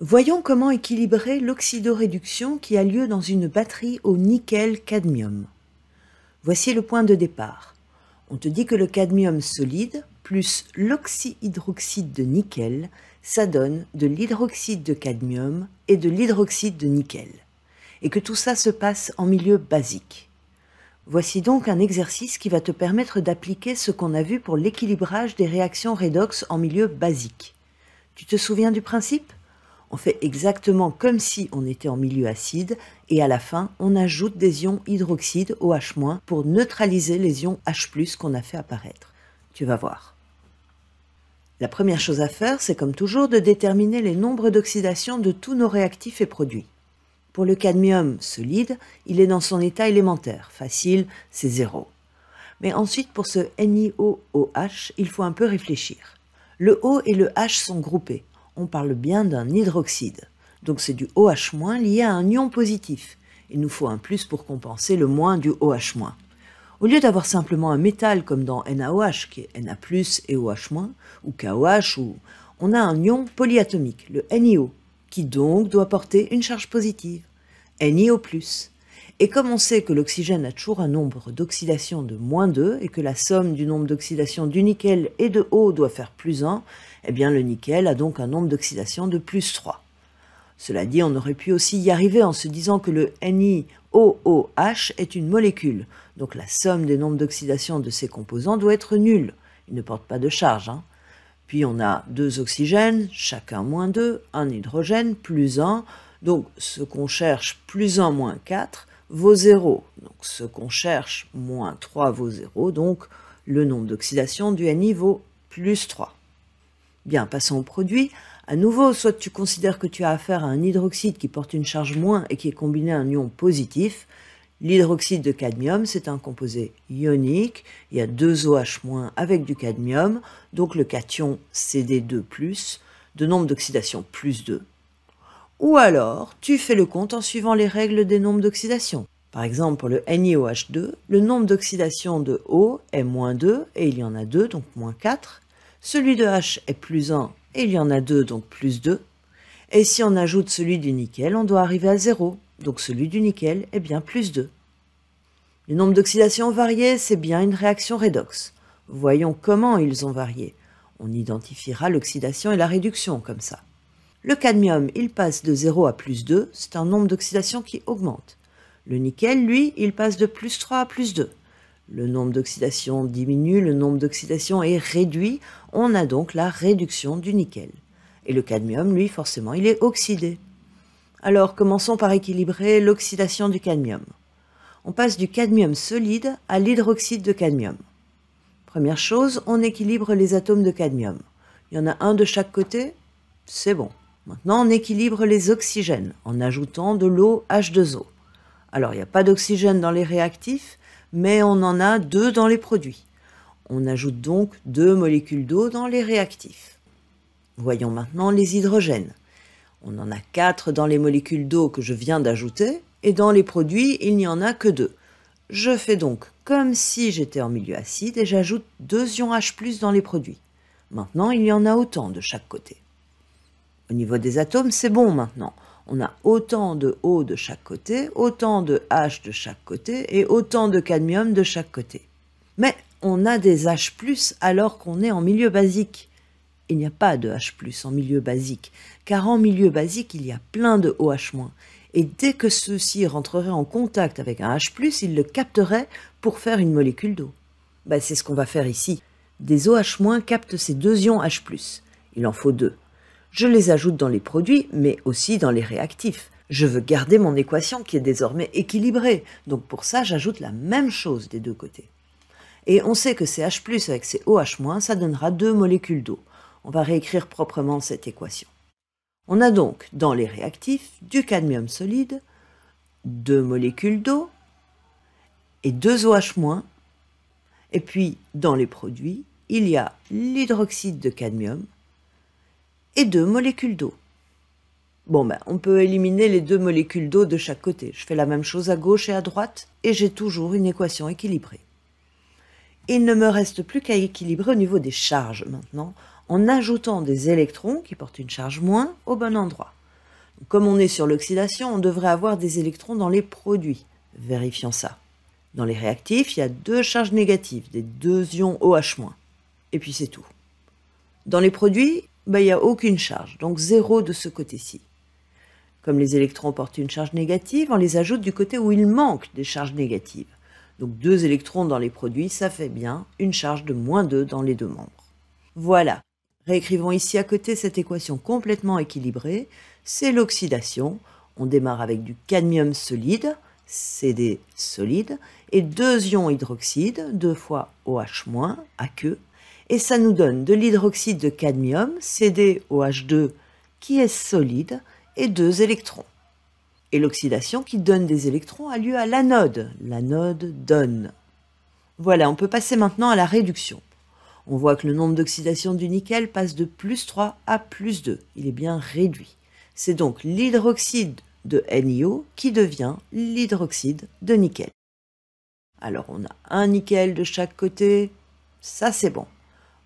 Voyons comment équilibrer l'oxydoréduction qui a lieu dans une batterie au nickel-cadmium. Voici le point de départ. On te dit que le cadmium solide plus l'oxyhydroxyde de nickel, ça donne de l'hydroxyde de cadmium et de l'hydroxyde de nickel, et que tout ça se passe en milieu basique. Voici donc un exercice qui va te permettre d'appliquer ce qu'on a vu pour l'équilibrage des réactions redox en milieu basique. Tu te souviens du principe on fait exactement comme si on était en milieu acide et à la fin, on ajoute des ions hydroxyde OH- pour neutraliser les ions H+, qu'on a fait apparaître. Tu vas voir. La première chose à faire, c'est comme toujours de déterminer les nombres d'oxydation de tous nos réactifs et produits. Pour le cadmium solide, il est dans son état élémentaire, facile, c'est zéro. Mais ensuite, pour ce NiOOH, il faut un peu réfléchir. Le O et le H sont groupés on parle bien d'un hydroxyde. Donc c'est du OH- lié à un ion positif. Il nous faut un plus pour compenser le moins du OH-. Au lieu d'avoir simplement un métal comme dans NaOH, qui est Na+, et OH-, ou KOH, ou... on a un ion polyatomique, le NiO, qui donc doit porter une charge positive, NiO+. Et comme on sait que l'oxygène a toujours un nombre d'oxydation de moins 2 et que la somme du nombre d'oxydation du nickel et de O doit faire plus 1, eh bien le nickel a donc un nombre d'oxydation de plus 3. Cela dit, on aurait pu aussi y arriver en se disant que le NiOOH est une molécule, donc la somme des nombres d'oxydation de ses composants doit être nulle. Il ne porte pas de charge. Hein. Puis on a deux oxygènes, chacun moins 2, un hydrogène, plus 1. Donc ce qu'on cherche, plus 1 moins 4, vaut 0, Donc ce qu'on cherche, moins 3 vaut 0, donc le nombre d'oxydation du Ni vaut plus 3. Bien, passons au produit. À nouveau, soit tu considères que tu as affaire à un hydroxyde qui porte une charge moins et qui est combiné à un ion positif. L'hydroxyde de cadmium, c'est un composé ionique. Il y a deux OH- avec du cadmium, donc le cation CD2+, de nombre d'oxydation plus 2. Ou alors, tu fais le compte en suivant les règles des nombres d'oxydation. Par exemple, pour le NiOH2, le nombre d'oxydation de O est moins 2, et il y en a 2, donc moins 4. Celui de H est plus 1, et il y en a 2, donc plus 2. Et si on ajoute celui du nickel, on doit arriver à 0, donc celui du nickel est bien plus 2. Le nombre ont varié, c'est bien une réaction redox. Voyons comment ils ont varié. On identifiera l'oxydation et la réduction comme ça. Le cadmium, il passe de 0 à plus 2, c'est un nombre d'oxydation qui augmente. Le nickel, lui, il passe de plus 3 à plus 2. Le nombre d'oxydation diminue, le nombre d'oxydation est réduit, on a donc la réduction du nickel. Et le cadmium, lui, forcément, il est oxydé. Alors commençons par équilibrer l'oxydation du cadmium. On passe du cadmium solide à l'hydroxyde de cadmium. Première chose, on équilibre les atomes de cadmium. Il y en a un de chaque côté, c'est bon. Maintenant, on équilibre les oxygènes en ajoutant de l'eau H2O. Alors, il n'y a pas d'oxygène dans les réactifs, mais on en a deux dans les produits. On ajoute donc deux molécules d'eau dans les réactifs. Voyons maintenant les hydrogènes. On en a quatre dans les molécules d'eau que je viens d'ajouter, et dans les produits, il n'y en a que deux. Je fais donc comme si j'étais en milieu acide et j'ajoute deux ions H+, dans les produits. Maintenant, il y en a autant de chaque côté. Au niveau des atomes, c'est bon maintenant. On a autant de O de chaque côté, autant de H de chaque côté et autant de cadmium de chaque côté. Mais on a des H+, alors qu'on est en milieu basique. Il n'y a pas de H+, en milieu basique, car en milieu basique, il y a plein de OH-. Et dès que ceux-ci rentreraient en contact avec un H+, ils le capteraient pour faire une molécule d'eau. Ben, c'est ce qu'on va faire ici. Des OH- captent ces deux ions H+. Il en faut deux. Je les ajoute dans les produits, mais aussi dans les réactifs. Je veux garder mon équation qui est désormais équilibrée, donc pour ça j'ajoute la même chose des deux côtés. Et on sait que CH avec ces OH-, ça donnera deux molécules d'eau. On va réécrire proprement cette équation. On a donc dans les réactifs du cadmium solide, deux molécules d'eau et deux OH-. Et puis dans les produits, il y a l'hydroxyde de cadmium et deux molécules d'eau. Bon, ben, on peut éliminer les deux molécules d'eau de chaque côté. Je fais la même chose à gauche et à droite, et j'ai toujours une équation équilibrée. Il ne me reste plus qu'à équilibrer au niveau des charges maintenant, en ajoutant des électrons, qui portent une charge moins, au bon endroit. Comme on est sur l'oxydation, on devrait avoir des électrons dans les produits. Vérifions ça. Dans les réactifs, il y a deux charges négatives, des deux ions OH-. Et puis c'est tout. Dans les produits, bah, il n'y a aucune charge, donc zéro de ce côté-ci. Comme les électrons portent une charge négative, on les ajoute du côté où il manque des charges négatives. Donc deux électrons dans les produits, ça fait bien une charge de moins 2 dans les deux membres. Voilà, réécrivons ici à côté cette équation complètement équilibrée. C'est l'oxydation. On démarre avec du cadmium solide, CD solide, et deux ions hydroxyde, deux fois OH- à et ça nous donne de l'hydroxyde de cadmium, CdOH2, qui est solide, et deux électrons. Et l'oxydation qui donne des électrons a lieu à l'anode. L'anode donne. Voilà, on peut passer maintenant à la réduction. On voit que le nombre d'oxydation du nickel passe de plus 3 à plus 2. Il est bien réduit. C'est donc l'hydroxyde de NiO qui devient l'hydroxyde de nickel. Alors on a un nickel de chaque côté, ça c'est bon.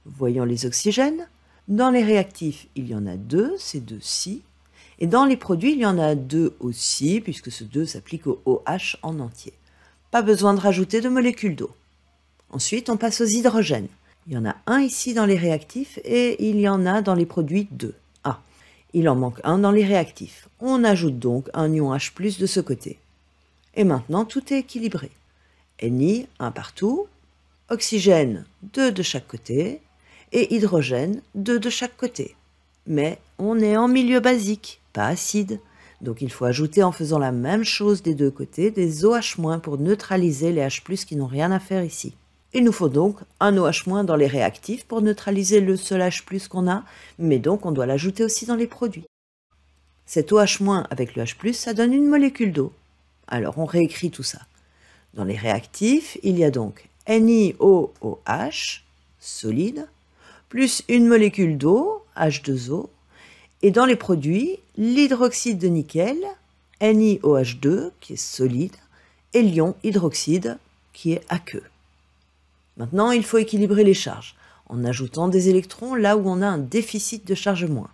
Voyons les oxygènes. Dans les réactifs, il y en a deux, c'est deux ci Et dans les produits, il y en a deux aussi, puisque ce 2 s'applique au OH en entier. Pas besoin de rajouter de molécules d'eau. Ensuite, on passe aux hydrogènes. Il y en a un ici dans les réactifs et il y en a dans les produits deux. Ah, il en manque un dans les réactifs. On ajoute donc un ion H+, de ce côté. Et maintenant, tout est équilibré. Ni, un partout. Oxygène, deux de chaque côté et hydrogène, deux de chaque côté. Mais on est en milieu basique, pas acide, donc il faut ajouter en faisant la même chose des deux côtés des OH- pour neutraliser les H+, qui n'ont rien à faire ici. Il nous faut donc un OH- dans les réactifs pour neutraliser le seul H+, qu'on a, mais donc on doit l'ajouter aussi dans les produits. Cet OH- avec le H+, ça donne une molécule d'eau. Alors on réécrit tout ça. Dans les réactifs, il y a donc NiOOH, solide, plus une molécule d'eau, H2O, et dans les produits, l'hydroxyde de nickel, NiOH2, qui est solide, et l'ion hydroxyde, qui est aqueux. Maintenant, il faut équilibrer les charges, en ajoutant des électrons là où on a un déficit de charge moins.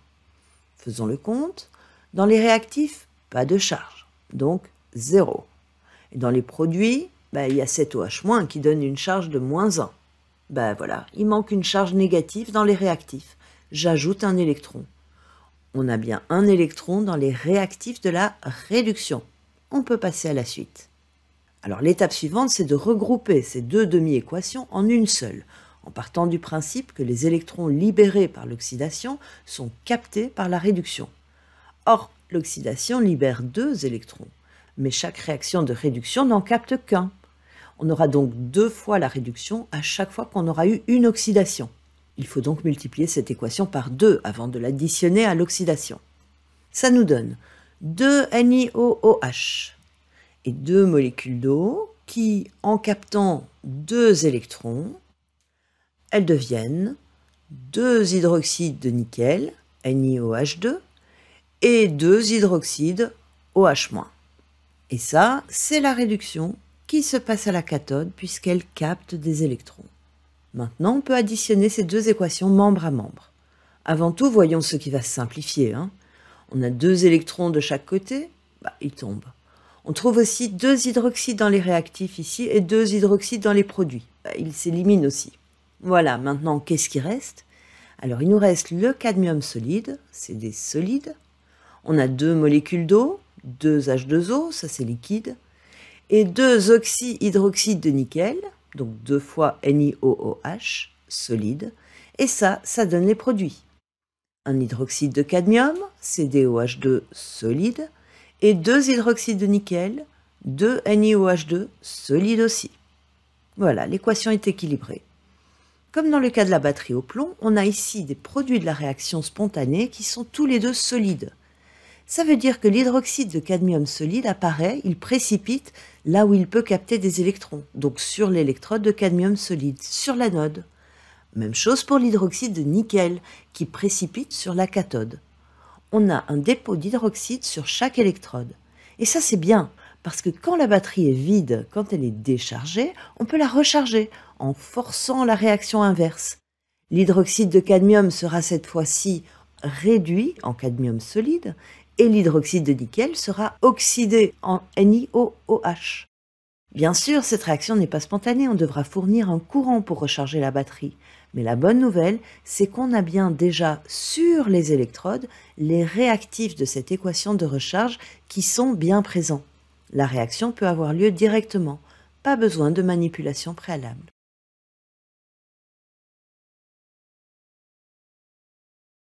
Faisons le compte, dans les réactifs, pas de charge, donc 0. Et dans les produits, bah, il y a 7OH- qui donne une charge de moins 1. Ben voilà, il manque une charge négative dans les réactifs. J'ajoute un électron. On a bien un électron dans les réactifs de la réduction. On peut passer à la suite. Alors l'étape suivante, c'est de regrouper ces deux demi-équations en une seule, en partant du principe que les électrons libérés par l'oxydation sont captés par la réduction. Or, l'oxydation libère deux électrons, mais chaque réaction de réduction n'en capte qu'un. On aura donc deux fois la réduction à chaque fois qu'on aura eu une oxydation. Il faut donc multiplier cette équation par deux avant de l'additionner à l'oxydation. Ça nous donne 2 NiOOH et deux molécules d'eau qui, en captant deux électrons, elles deviennent deux hydroxydes de nickel, NiOH2, et deux hydroxydes OH-. Et ça, c'est la réduction qui se passe à la cathode puisqu'elle capte des électrons. Maintenant, on peut additionner ces deux équations membre à membre. Avant tout, voyons ce qui va se simplifier. Hein. On a deux électrons de chaque côté, bah, ils tombent. On trouve aussi deux hydroxydes dans les réactifs ici et deux hydroxydes dans les produits. Bah, ils s'éliminent aussi. Voilà, maintenant, qu'est-ce qui reste Alors, il nous reste le cadmium solide, c'est des solides. On a deux molécules d'eau, deux H2O, ça c'est liquide et deux oxyhydroxyde de nickel, donc deux fois NiOOH, solide, et ça, ça donne les produits. Un hydroxyde de cadmium, CdOH2, solide, et deux hydroxydes de nickel, 2 NiOH2, solide aussi. Voilà, l'équation est équilibrée. Comme dans le cas de la batterie au plomb, on a ici des produits de la réaction spontanée qui sont tous les deux solides. Ça veut dire que l'hydroxyde de cadmium solide apparaît, il précipite là où il peut capter des électrons, donc sur l'électrode de cadmium solide, sur l'anode. Même chose pour l'hydroxyde de nickel, qui précipite sur la cathode. On a un dépôt d'hydroxyde sur chaque électrode. Et ça c'est bien, parce que quand la batterie est vide, quand elle est déchargée, on peut la recharger en forçant la réaction inverse. L'hydroxyde de cadmium sera cette fois-ci réduit en cadmium solide et l'hydroxyde de nickel sera oxydé en NiOOH. Bien sûr, cette réaction n'est pas spontanée, on devra fournir un courant pour recharger la batterie. Mais la bonne nouvelle, c'est qu'on a bien déjà sur les électrodes les réactifs de cette équation de recharge qui sont bien présents. La réaction peut avoir lieu directement, pas besoin de manipulation préalable.